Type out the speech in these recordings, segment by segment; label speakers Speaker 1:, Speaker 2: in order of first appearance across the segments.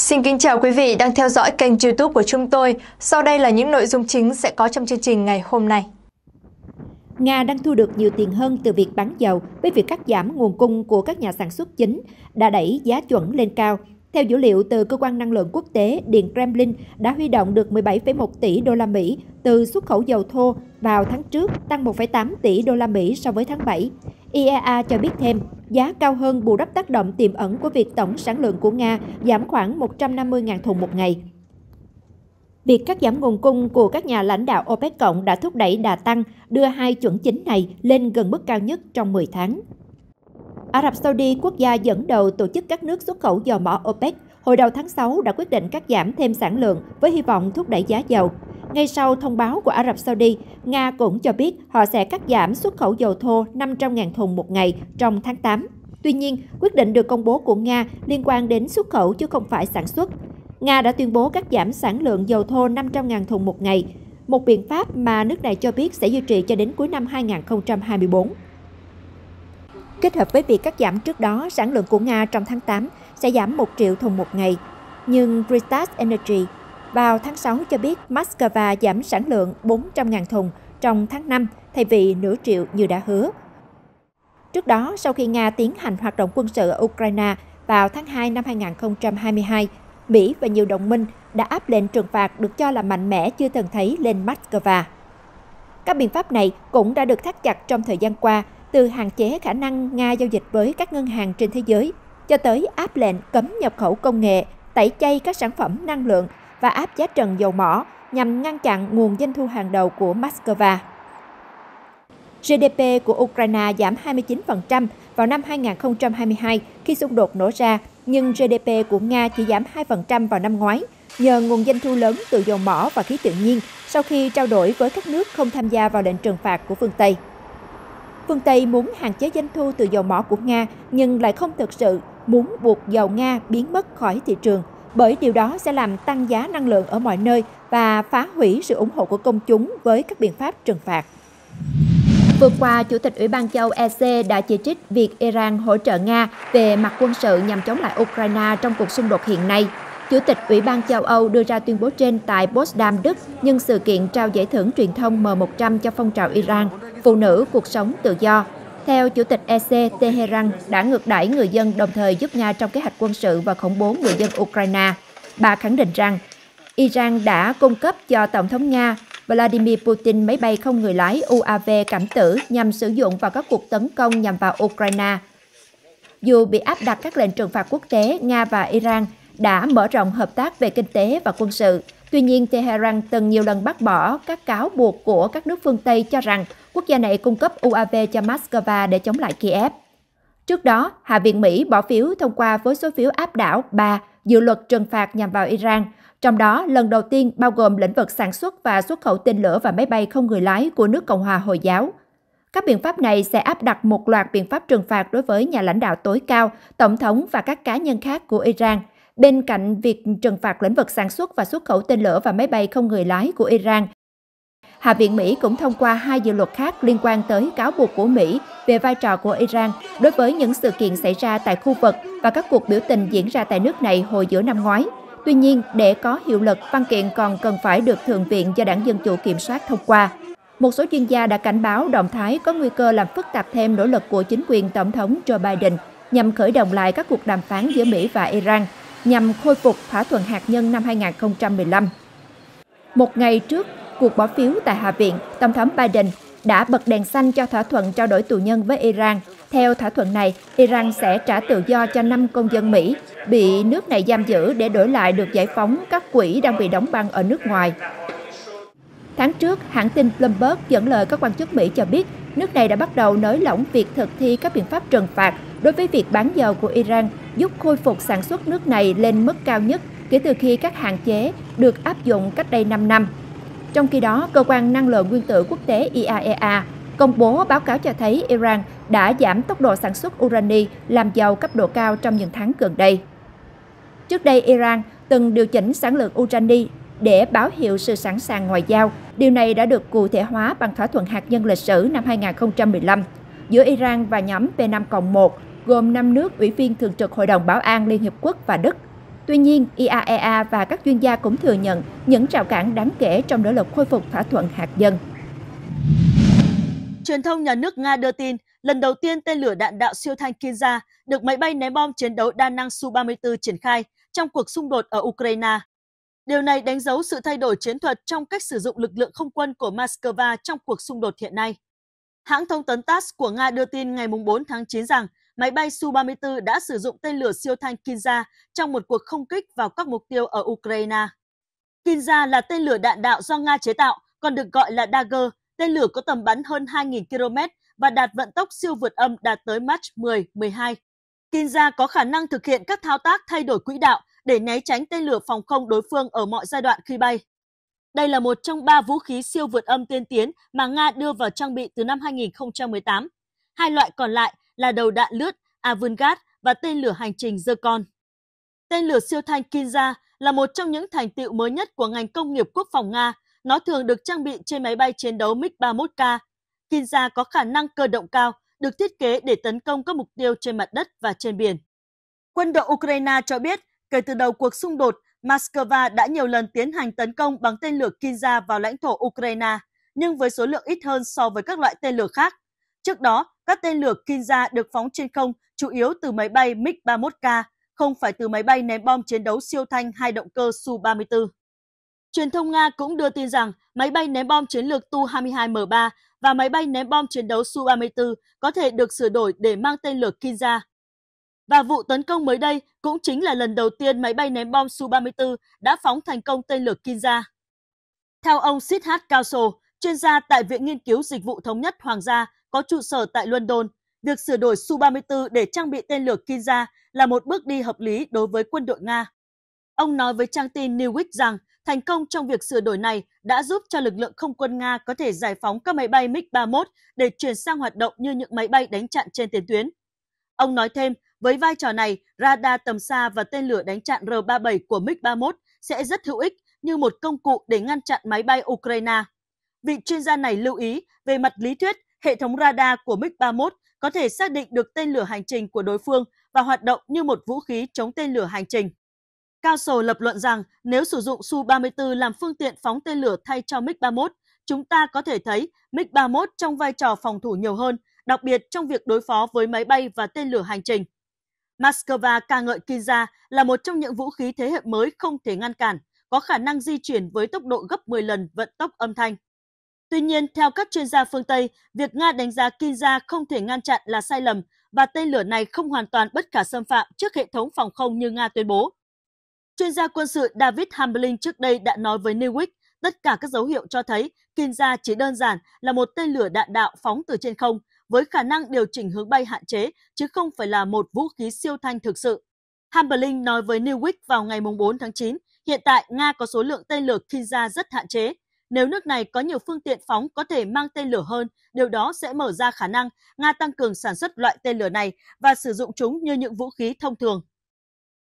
Speaker 1: Xin kính chào quý vị đang theo dõi kênh youtube của chúng tôi. Sau đây là những nội dung chính sẽ có trong chương trình ngày hôm nay. Nga đang thu được nhiều tiền hơn từ việc bán dầu với việc cắt giảm nguồn cung của các nhà sản xuất chính, đã đẩy giá chuẩn lên cao. Theo dữ liệu từ cơ quan năng lượng quốc tế, Điện Kremlin đã huy động được 17,1 tỷ đô la Mỹ từ xuất khẩu dầu thô vào tháng trước, tăng 1,8 tỷ đô la Mỹ so với tháng 7. IEA cho biết thêm, giá cao hơn bù đắp tác động tiềm ẩn của việc tổng sản lượng của Nga giảm khoảng 150.000 thùng một ngày. Việc cắt giảm nguồn cung của các nhà lãnh đạo OPEC cộng đã thúc đẩy đà tăng, đưa hai chuẩn chính này lên gần mức cao nhất trong 10 tháng. Ả Rập Saudi, quốc gia dẫn đầu tổ chức các nước xuất khẩu dầu mỏ OPEC, hồi đầu tháng 6 đã quyết định cắt giảm thêm sản lượng với hy vọng thúc đẩy giá dầu. Ngay sau thông báo của Ả Rập Saudi, Nga cũng cho biết họ sẽ cắt giảm xuất khẩu dầu thô 500.000 thùng một ngày trong tháng 8. Tuy nhiên, quyết định được công bố của Nga liên quan đến xuất khẩu chứ không phải sản xuất. Nga đã tuyên bố cắt giảm sản lượng dầu thô 500.000 thùng một ngày, một biện pháp mà nước này cho biết sẽ duy trì cho đến cuối năm 2024. Kết hợp với việc cắt giảm trước đó, sản lượng của Nga trong tháng 8 sẽ giảm 1 triệu thùng một ngày. Nhưng Christas Energy vào tháng 6 cho biết Moscow giảm sản lượng 400.000 thùng trong tháng 5 thay vì nửa triệu như đã hứa. Trước đó, sau khi Nga tiến hành hoạt động quân sự ở Ukraine vào tháng 2 năm 2022, Mỹ và nhiều đồng minh đã áp lệnh trừng phạt được cho là mạnh mẽ chưa từng thấy lên Moscow. Các biện pháp này cũng đã được thắt chặt trong thời gian qua, từ hạn chế khả năng Nga giao dịch với các ngân hàng trên thế giới, cho tới áp lệnh cấm nhập khẩu công nghệ, tẩy chay các sản phẩm năng lượng và áp giá trần dầu mỏ nhằm ngăn chặn nguồn doanh thu hàng đầu của Moscow. GDP của Ukraine giảm 29% vào năm 2022 khi xung đột nổ ra, nhưng GDP của Nga chỉ giảm 2% vào năm ngoái nhờ nguồn doanh thu lớn từ dầu mỏ và khí tự nhiên sau khi trao đổi với các nước không tham gia vào lệnh trừng phạt của phương Tây. Phương Tây muốn hạn chế doanh thu từ dầu mỏ của Nga nhưng lại không thực sự muốn buộc dầu Nga biến mất khỏi thị trường – bởi điều đó sẽ làm tăng giá năng lượng ở mọi nơi và phá hủy sự ủng hộ của công chúng với các biện pháp trừng phạt. Vừa qua, Chủ tịch Ủy ban châu EC đã chỉ trích việc Iran hỗ trợ Nga về mặt quân sự nhằm chống lại Ukraine trong cuộc xung đột hiện nay. Chủ tịch Ủy ban châu Âu đưa ra tuyên bố trên tại Potsdam, Đức nhân sự kiện trao giải thưởng truyền thông M100 cho phong trào Iran, Phụ nữ cuộc sống tự do theo Chủ tịch EC, Tehran đã ngược đãi người dân đồng thời giúp Nga trong kế hoạch quân sự và khủng bố người dân Ukraine. Bà khẳng định rằng Iran đã cung cấp cho Tổng thống Nga Vladimir Putin máy bay không người lái UAV cảm tử nhằm sử dụng vào các cuộc tấn công nhằm vào Ukraine. Dù bị áp đặt các lệnh trừng phạt quốc tế, Nga và Iran đã mở rộng hợp tác về kinh tế và quân sự. Tuy nhiên, Tehran từng nhiều lần bác bỏ các cáo buộc của các nước phương Tây cho rằng quốc gia này cung cấp UAV cho Moscow để chống lại Kiev. Trước đó, Hạ viện Mỹ bỏ phiếu thông qua với số phiếu áp đảo 3 dự luật trừng phạt nhằm vào Iran, trong đó lần đầu tiên bao gồm lĩnh vực sản xuất và xuất khẩu tên lửa và máy bay không người lái của nước Cộng hòa Hồi giáo. Các biện pháp này sẽ áp đặt một loạt biện pháp trừng phạt đối với nhà lãnh đạo tối cao, tổng thống và các cá nhân khác của Iran, bên cạnh việc trừng phạt lĩnh vực sản xuất và xuất khẩu tên lửa và máy bay không người lái của Iran Hạ viện Mỹ cũng thông qua hai dự luật khác liên quan tới cáo buộc của Mỹ về vai trò của Iran đối với những sự kiện xảy ra tại khu vực và các cuộc biểu tình diễn ra tại nước này hồi giữa năm ngoái. Tuy nhiên, để có hiệu lực, văn kiện còn cần phải được Thượng viện do Đảng Dân Chủ kiểm soát thông qua. Một số chuyên gia đã cảnh báo động thái có nguy cơ làm phức tạp thêm nỗ lực của chính quyền Tổng thống Joe Biden nhằm khởi động lại các cuộc đàm phán giữa Mỹ và Iran nhằm khôi phục thỏa thuận hạt nhân năm 2015. Một ngày trước cuộc bỏ phiếu tại Hạ viện, Tổng thống Biden đã bật đèn xanh cho thỏa thuận trao đổi tù nhân với Iran. Theo thỏa thuận này, Iran sẽ trả tự do cho 5 công dân Mỹ bị nước này giam giữ để đổi lại được giải phóng các quỹ đang bị đóng băng ở nước ngoài. Tháng trước, hãng tin Bloomberg dẫn lời các quan chức Mỹ cho biết nước này đã bắt đầu nới lỏng việc thực thi các biện pháp trừng phạt đối với việc bán dầu của Iran, giúp khôi phục sản xuất nước này lên mức cao nhất kể từ khi các hạn chế được áp dụng cách đây 5 năm. Trong khi đó, Cơ quan Năng lượng Nguyên tử Quốc tế IAEA e công bố báo cáo cho thấy Iran đã giảm tốc độ sản xuất urani làm giàu cấp độ cao trong những tháng gần đây. Trước đây, Iran từng điều chỉnh sản lượng urani để báo hiệu sự sẵn sàng ngoại giao. Điều này đã được cụ thể hóa bằng thỏa thuận hạt nhân lịch sử năm 2015 giữa Iran và nhóm P5-1, gồm 5 nước ủy viên thường trực Hội đồng Bảo an Liên Hiệp Quốc và Đức – Tuy nhiên, IAEA e và các chuyên gia cũng thừa nhận những rào cản đáng kể trong nỗ lực khôi phục thỏa thuận hạt nhân.
Speaker 2: Truyền thông nhà nước Nga đưa tin, lần đầu tiên tên lửa đạn đạo siêu thanh Kinza được máy bay ném bom chiến đấu đa năng Su-34 triển khai trong cuộc xung đột ở Ukraine. Điều này đánh dấu sự thay đổi chiến thuật trong cách sử dụng lực lượng không quân của Moscow trong cuộc xung đột hiện nay. Hãng thông tấn TASS của Nga đưa tin ngày 4 tháng 9 rằng máy bay Su-34 đã sử dụng tên lửa siêu thanh Kinza trong một cuộc không kích vào các mục tiêu ở Ukraine. Kinza là tên lửa đạn đạo do Nga chế tạo, còn được gọi là Dagger, tên lửa có tầm bắn hơn 2.000 km và đạt vận tốc siêu vượt âm đạt tới Mach 10, 12. Kinza có khả năng thực hiện các thao tác thay đổi quỹ đạo để né tránh tên lửa phòng không đối phương ở mọi giai đoạn khi bay. Đây là một trong ba vũ khí siêu vượt âm tiên tiến mà Nga đưa vào trang bị từ năm 2018. Hai loại còn lại là đầu đạn lướt Avangard và tên lửa hành trình Zircon. Tên lửa siêu thanh Kinza là một trong những thành tựu mới nhất của ngành công nghiệp quốc phòng Nga. Nó thường được trang bị trên máy bay chiến đấu MiG-31K. Kinza có khả năng cơ động cao, được thiết kế để tấn công các mục tiêu trên mặt đất và trên biển. Quân đội Ukraine cho biết, kể từ đầu cuộc xung đột, Moscow đã nhiều lần tiến hành tấn công bằng tên lửa Kinza vào lãnh thổ Ukraine, nhưng với số lượng ít hơn so với các loại tên lửa khác. Trước đó, các tên lửa Kinza được phóng trên không chủ yếu từ máy bay MiG-31K, không phải từ máy bay ném bom chiến đấu siêu thanh hai động cơ Su-34. Truyền thông Nga cũng đưa tin rằng máy bay ném bom chiến lược Tu-22M3 và máy bay ném bom chiến đấu Su-34 có thể được sửa đổi để mang tên lửa Kinza. Và vụ tấn công mới đây cũng chính là lần đầu tiên máy bay ném bom Su-34 đã phóng thành công tên lửa Kinza. Theo ông Sidhat Kauso, chuyên gia tại Viện Nghiên cứu Dịch vụ Thống nhất Hoàng gia, có trụ sở tại London, việc sửa đổi Su-34 để trang bị tên lửa Kinza là một bước đi hợp lý đối với quân đội Nga. Ông nói với trang tin Newsweek rằng thành công trong việc sửa đổi này đã giúp cho lực lượng không quân Nga có thể giải phóng các máy bay MiG-31 để chuyển sang hoạt động như những máy bay đánh chặn trên tiền tuyến. Ông nói thêm, với vai trò này, radar tầm xa và tên lửa đánh chặn R-37 của MiG-31 sẽ rất hữu ích như một công cụ để ngăn chặn máy bay Ukraine. Vị chuyên gia này lưu ý về mặt lý thuyết hệ thống radar của MiG-31 có thể xác định được tên lửa hành trình của đối phương và hoạt động như một vũ khí chống tên lửa hành trình. Cao Sầu lập luận rằng nếu sử dụng Su-34 làm phương tiện phóng tên lửa thay cho MiG-31, chúng ta có thể thấy MiG-31 trong vai trò phòng thủ nhiều hơn, đặc biệt trong việc đối phó với máy bay và tên lửa hành trình. Moscow ca ngợi Kinza là một trong những vũ khí thế hệ mới không thể ngăn cản, có khả năng di chuyển với tốc độ gấp 10 lần vận tốc âm thanh. Tuy nhiên, theo các chuyên gia phương Tây, việc Nga đánh giá Kinza không thể ngăn chặn là sai lầm và tên lửa này không hoàn toàn bất khả xâm phạm trước hệ thống phòng không như Nga tuyên bố. Chuyên gia quân sự David Hamblin trước đây đã nói với Newsweek, tất cả các dấu hiệu cho thấy Kinza chỉ đơn giản là một tên lửa đạn đạo phóng từ trên không với khả năng điều chỉnh hướng bay hạn chế chứ không phải là một vũ khí siêu thanh thực sự. Hamblin nói với Newsweek vào ngày 4 tháng 9, hiện tại Nga có số lượng tên lửa Kinza rất hạn chế, nếu nước này có nhiều phương tiện phóng có thể mang tên lửa hơn, điều đó sẽ mở ra khả năng Nga tăng cường sản xuất loại tên lửa này và sử dụng chúng như những vũ khí thông thường.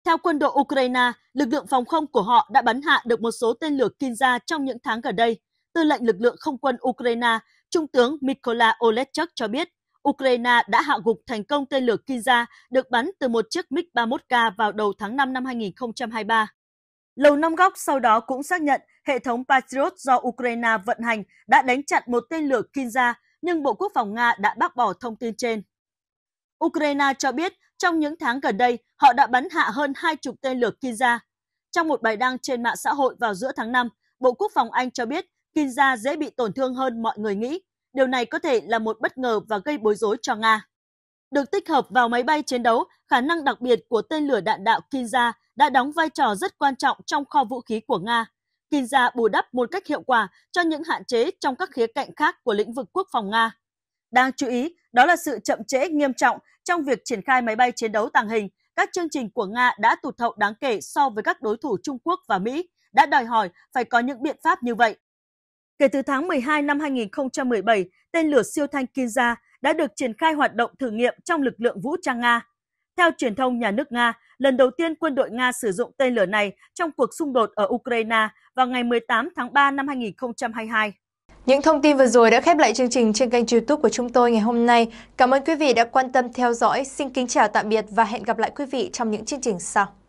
Speaker 2: Theo quân đội Ukraine, lực lượng phòng không của họ đã bắn hạ được một số tên lửa Kinza trong những tháng gần đây. Tư lệnh lực lượng không quân Ukraine, Trung tướng Mykola Olechuk cho biết, Ukraine đã hạ gục thành công tên lửa Kinza được bắn từ một chiếc MiG-31K vào đầu tháng 5 năm 2023. Lầu Năm Góc sau đó cũng xác nhận hệ thống Patriot do Ukraine vận hành đã đánh chặn một tên lửa Kinza, nhưng Bộ Quốc phòng Nga đã bác bỏ thông tin trên. Ukraine cho biết trong những tháng gần đây, họ đã bắn hạ hơn hai chục tên lửa Kinza. Trong một bài đăng trên mạng xã hội vào giữa tháng 5, Bộ Quốc phòng Anh cho biết Kinza dễ bị tổn thương hơn mọi người nghĩ. Điều này có thể là một bất ngờ và gây bối rối cho Nga. Được tích hợp vào máy bay chiến đấu, khả năng đặc biệt của tên lửa đạn đạo Kinza đã đóng vai trò rất quan trọng trong kho vũ khí của Nga tìm ra bù đắp một cách hiệu quả cho những hạn chế trong các khía cạnh khác của lĩnh vực quốc phòng Nga. Đáng chú ý, đó là sự chậm trễ nghiêm trọng trong việc triển khai máy bay chiến đấu tàng hình. Các chương trình của Nga đã tụt hậu đáng kể so với các đối thủ Trung Quốc và Mỹ, đã đòi hỏi phải có những biện pháp như vậy. Kể từ tháng 12 năm 2017, tên lửa siêu thanh Kinza đã được triển khai hoạt động thử nghiệm trong lực lượng vũ trang Nga. Theo truyền thông nhà nước Nga, lần đầu tiên quân đội Nga sử dụng tên lửa này trong cuộc xung đột ở Ukraine vào ngày 18 tháng 3 năm 2022.
Speaker 1: Những thông tin vừa rồi đã khép lại chương trình trên kênh youtube của chúng tôi ngày hôm nay. Cảm ơn quý vị đã quan tâm theo dõi. Xin kính chào tạm biệt và hẹn gặp lại quý vị trong những chương trình sau.